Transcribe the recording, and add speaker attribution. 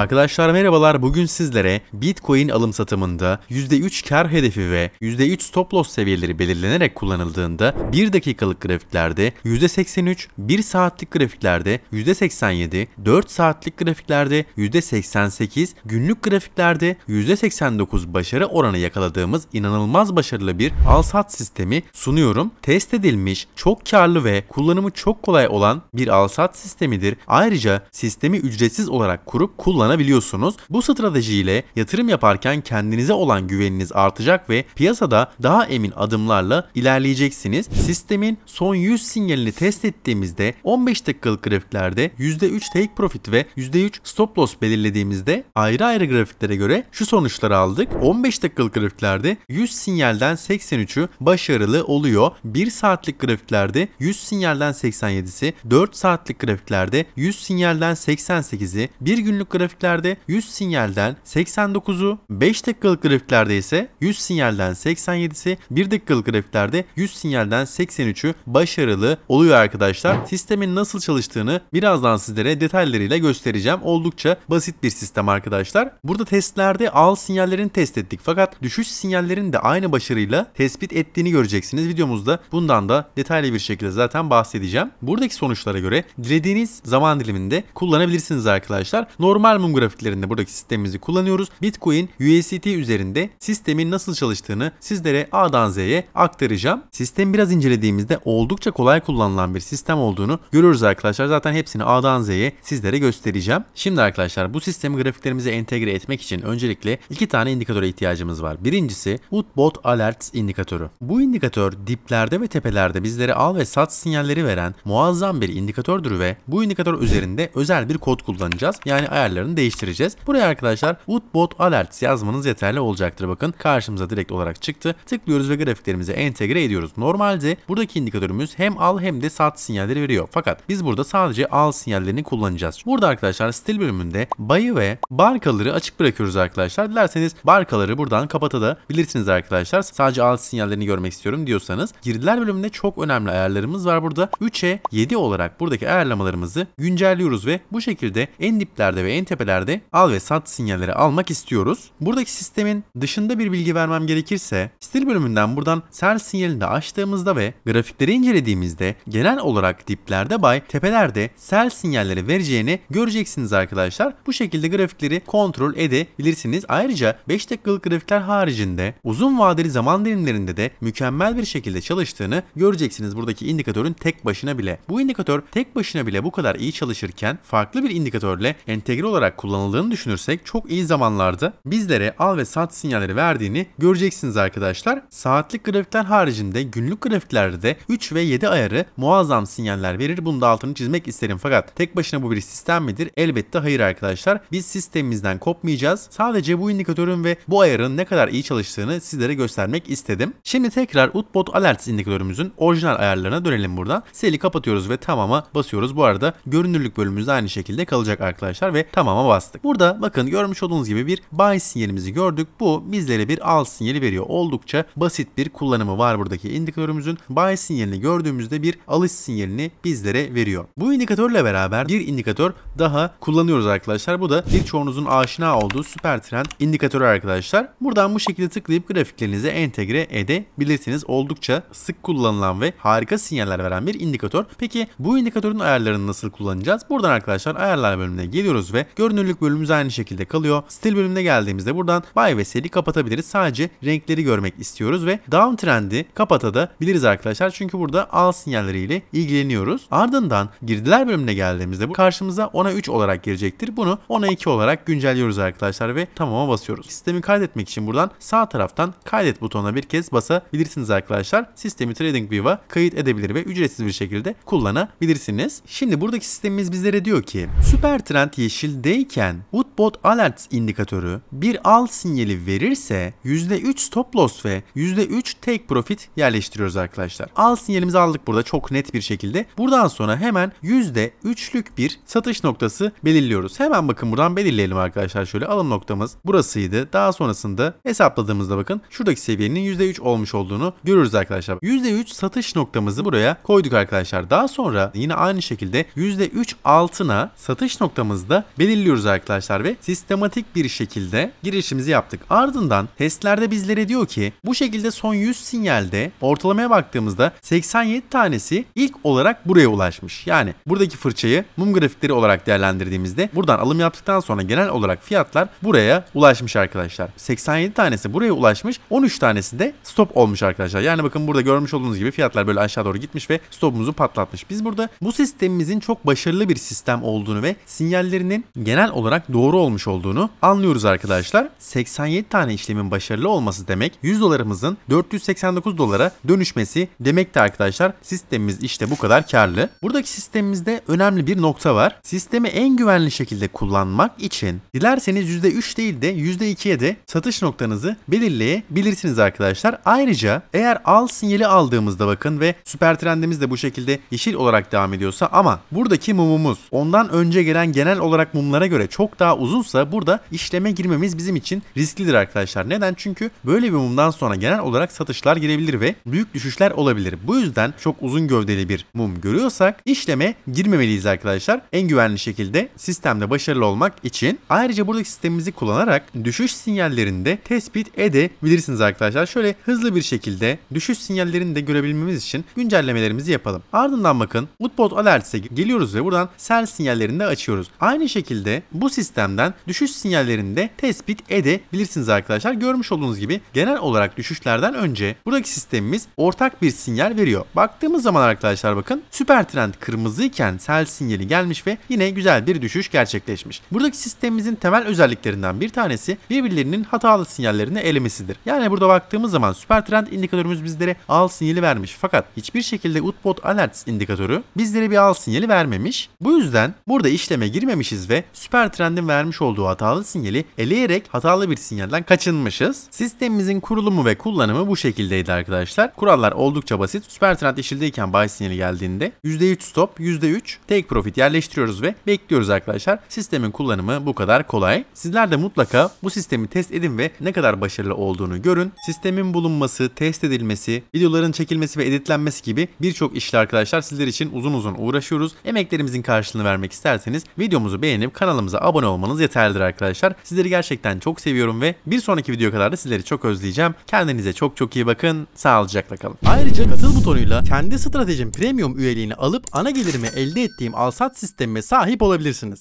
Speaker 1: Arkadaşlar merhabalar bugün sizlere Bitcoin alım satımında %3 kar hedefi ve %3 stop loss seviyeleri belirlenerek kullanıldığında 1 dakikalık grafiklerde %83, 1 saatlik grafiklerde %87, 4 saatlik grafiklerde %88, günlük grafiklerde %89 başarı oranı yakaladığımız inanılmaz başarılı bir al-sat sistemi sunuyorum. Test edilmiş, çok karlı ve kullanımı çok kolay olan bir al-sat sistemidir. Ayrıca sistemi ücretsiz olarak kurup kullanabilirsiniz kullanabiliyorsunuz. Bu stratejiyle yatırım yaparken kendinize olan güveniniz artacak ve piyasada daha emin adımlarla ilerleyeceksiniz. Sistemin son 100 sinyalini test ettiğimizde 15 dakikalık grafiklerde %3 take profit ve %3 stop loss belirlediğimizde ayrı ayrı grafiklere göre şu sonuçları aldık. 15 dakikalık grafiklerde 100 sinyalden 83'ü başarılı oluyor. 1 saatlik grafiklerde 100 sinyalden 87'si, 4 saatlik grafiklerde 100 sinyalden 88'i, 1 günlük grafiklerde grafiklerde 100 sinyalden 89'u, 5 dakikalık grafiklerde ise 100 sinyalden 87'si, 1 dakikalık grafiklerde 100 sinyalden 83'ü başarılı oluyor arkadaşlar. Sistemin nasıl çalıştığını birazdan sizlere detaylarıyla göstereceğim. Oldukça basit bir sistem arkadaşlar. Burada testlerde al sinyallerini test ettik fakat düşüş sinyallerini de aynı başarıyla tespit ettiğini göreceksiniz. Videomuzda bundan da detaylı bir şekilde zaten bahsedeceğim. Buradaki sonuçlara göre dilediğiniz zaman diliminde kullanabilirsiniz arkadaşlar. Normal Darmum grafiklerinde buradaki sistemimizi kullanıyoruz. Bitcoin USDT üzerinde sistemin nasıl çalıştığını sizlere A'dan Z'ye aktaracağım. Sistem biraz incelediğimizde oldukça kolay kullanılan bir sistem olduğunu görüyoruz arkadaşlar. Zaten hepsini A'dan Z'ye sizlere göstereceğim. Şimdi arkadaşlar bu sistemi grafiklerimize entegre etmek için öncelikle iki tane indikatöre ihtiyacımız var. Birincisi Woodbot Alerts indikatörü. Bu indikatör diplerde ve tepelerde bizlere al ve sat sinyalleri veren muazzam bir indikatördür ve bu indikatör üzerinde özel bir kod kullanacağız. Yani ayarların değerlerini değiştireceğiz. Buraya arkadaşlar Woodbot Alerts yazmanız yeterli olacaktır. Bakın karşımıza direkt olarak çıktı. Tıklıyoruz ve grafiklerimize entegre ediyoruz. Normalde buradaki indikatörümüz hem al hem de sat sinyalleri veriyor. Fakat biz burada sadece al sinyallerini kullanacağız. Burada arkadaşlar stil bölümünde bayı ve barkaları açık bırakıyoruz arkadaşlar. Dilerseniz barkaları buradan kapatabilirsiniz arkadaşlar. Sadece al sinyallerini görmek istiyorum diyorsanız. Girdiler bölümünde çok önemli ayarlarımız var burada. 3'e 7 olarak buradaki ayarlamalarımızı güncelliyoruz ve bu şekilde en diplerde ve en tepe tepelerdi al ve sat sinyalleri almak istiyoruz. Buradaki sistemin dışında bir bilgi vermem gerekirse stil bölümünden buradan sell sinyalini de açtığımızda ve grafikleri incelediğimizde genel olarak diplerde buy, tepelerde sell sinyalleri vereceğini göreceksiniz arkadaşlar. Bu şekilde grafikleri kontrol edebilirsiniz. Ayrıca 5 dakikalık grafikler haricinde uzun vadeli zaman dilimlerinde de mükemmel bir şekilde çalıştığını göreceksiniz buradaki indikatörün tek başına bile. Bu indikatör tek başına bile bu kadar iyi çalışırken farklı bir indikatörle entegre olarak olarak kullanıldığını düşünürsek çok iyi zamanlarda bizlere al ve sat sinyalleri verdiğini göreceksiniz arkadaşlar. Saatlik grafikler haricinde günlük grafiklerde 3 ve 7 ayarı muazzam sinyaller verir. Bunu da altını çizmek isterim fakat tek başına bu bir sistem midir? Elbette hayır arkadaşlar. Biz sistemimizden kopmayacağız. Sadece bu indikatörün ve bu ayarın ne kadar iyi çalıştığını sizlere göstermek istedim. Şimdi tekrar Utbot Alerts indikatörümüzün orijinal ayarlarına dönelim burada. Seli kapatıyoruz ve tamama basıyoruz. Bu arada görünürlük bölümümüz aynı şekilde kalacak arkadaşlar ve tamama tamama bastık. Burada bakın görmüş olduğunuz gibi bir buy sinyalimizi gördük. Bu bizlere bir al sinyali veriyor. Oldukça basit bir kullanımı var buradaki indikatörümüzün. Buy sinyalini gördüğümüzde bir alış sinyalini bizlere veriyor. Bu indikatörle beraber bir indikatör daha kullanıyoruz arkadaşlar. Bu da birçoğunuzun aşina olduğu süper trend indikatörü arkadaşlar. Buradan bu şekilde tıklayıp grafiklerinize entegre edebilirsiniz. Oldukça sık kullanılan ve harika sinyaller veren bir indikatör. Peki bu indikatörün ayarlarını nasıl kullanacağız? Buradan arkadaşlar ayarlar bölümüne geliyoruz ve gör. Görünürlük bölümümüz aynı şekilde kalıyor. Stil bölümüne geldiğimizde buradan buy ve sell'i kapatabiliriz. Sadece renkleri görmek istiyoruz ve downtrend'i kapatabiliriz arkadaşlar. Çünkü burada al sinyalleriyle ilgileniyoruz. Ardından girdiler bölümüne geldiğimizde bu karşımıza 10'a 3 olarak gelecektir. Bunu 10'a 2 olarak güncelliyoruz arkadaşlar ve tamama basıyoruz. Sistemi kaydetmek için buradan sağ taraftan kaydet butonuna bir kez basabilirsiniz arkadaşlar. Sistemi TradingView'a kayıt edebilir ve ücretsiz bir şekilde kullanabilirsiniz. Şimdi buradaki sistemimiz bizlere diyor ki süper trend yeşil değil %2'deyken Woodbot Alerts indikatörü bir al sinyali verirse %3 stop loss ve %3 take profit yerleştiriyoruz arkadaşlar. Al sinyalimizi aldık burada çok net bir şekilde. Buradan sonra hemen %3'lük bir satış noktası belirliyoruz. Hemen bakın buradan belirleyelim arkadaşlar şöyle alım noktamız burasıydı. Daha sonrasında hesapladığımızda bakın şuradaki seviyenin %3 olmuş olduğunu görürüz arkadaşlar. %3 satış noktamızı buraya koyduk arkadaşlar. Daha sonra yine aynı şekilde %3 altına satış noktamızda belirleyelim belirliyoruz arkadaşlar ve sistematik bir şekilde girişimizi yaptık. Ardından testlerde bizlere diyor ki bu şekilde son 100 sinyalde ortalamaya baktığımızda 87 tanesi ilk olarak buraya ulaşmış. Yani buradaki fırçayı mum grafikleri olarak değerlendirdiğimizde buradan alım yaptıktan sonra genel olarak fiyatlar buraya ulaşmış arkadaşlar. 87 tanesi buraya ulaşmış 13 tanesi de stop olmuş arkadaşlar. Yani bakın burada görmüş olduğunuz gibi fiyatlar böyle aşağı doğru gitmiş ve stopumuzu patlatmış. Biz burada bu sistemimizin çok başarılı bir sistem olduğunu ve sinyallerinin genel olarak doğru olmuş olduğunu anlıyoruz arkadaşlar. 87 tane işlemin başarılı olması demek 100 dolarımızın 489 dolara dönüşmesi demekti arkadaşlar sistemimiz işte bu kadar karlı. Buradaki sistemimizde önemli bir nokta var. Sistemi en güvenli şekilde kullanmak için dilerseniz %3 değil de %2'ye de satış noktanızı belirleyebilirsiniz arkadaşlar. Ayrıca eğer al sinyali aldığımızda bakın ve süper trendimiz de bu şekilde yeşil olarak devam ediyorsa ama buradaki mumumuz ondan önce gelen genel olarak mumlara onlara göre çok daha uzunsa burada işleme girmemiz bizim için risklidir arkadaşlar. Neden? Çünkü böyle bir mumdan sonra genel olarak satışlar girebilir ve büyük düşüşler olabilir. Bu yüzden çok uzun gövdeli bir mum görüyorsak işleme girmemeliyiz arkadaşlar. En güvenli şekilde sistemde başarılı olmak için. Ayrıca buradaki sistemimizi kullanarak düşüş sinyallerini de tespit edebilirsiniz arkadaşlar. Şöyle hızlı bir şekilde düşüş sinyallerini de görebilmemiz için güncellemelerimizi yapalım. Ardından bakın Woodbot Alerts'e geliyoruz ve buradan sell sinyallerini de açıyoruz. Aynı şekilde de bu sistemden düşüş sinyallerini de tespit edebilirsiniz arkadaşlar. Görmüş olduğunuz gibi genel olarak düşüşlerden önce buradaki sistemimiz ortak bir sinyal veriyor. Baktığımız zaman arkadaşlar bakın süper trend kırmızı iken sel sinyali gelmiş ve yine güzel bir düşüş gerçekleşmiş. Buradaki sistemimizin temel özelliklerinden bir tanesi birbirlerinin hatalı sinyallerini elemesidir. Yani burada baktığımız zaman süper trend indikatörümüz bizlere al sinyali vermiş fakat hiçbir şekilde Utbot Alerts indikatörü bizlere bir al sinyali vermemiş. Bu yüzden burada işleme girmemişiz ve süper trendin vermiş olduğu hatalı sinyali eleyerek hatalı bir sinyalden kaçınmışız. Sistemimizin kurulumu ve kullanımı bu şekildeydi arkadaşlar. Kurallar oldukça basit. Süper trend yeşildeyken buy sinyali geldiğinde %3 stop, %3 take profit yerleştiriyoruz ve bekliyoruz arkadaşlar. Sistemin kullanımı bu kadar kolay. Sizler de mutlaka bu sistemi test edin ve ne kadar başarılı olduğunu görün. Sistemin bulunması, test edilmesi, videoların çekilmesi ve editlenmesi gibi birçok işle arkadaşlar sizler için uzun uzun uğraşıyoruz. Emeklerimizin karşılığını vermek isterseniz videomuzu beğenip kanalımıza kanalımıza abone olmanız yeterlidir arkadaşlar. Sizleri gerçekten çok seviyorum ve bir sonraki video kadar da sizleri çok özleyeceğim. Kendinize çok çok iyi bakın. Sağlıcakla kalın. Ayrıca katıl butonuyla kendi stratejim premium üyeliğini alıp ana gelirimi elde ettiğim alsat sistemime sahip olabilirsiniz.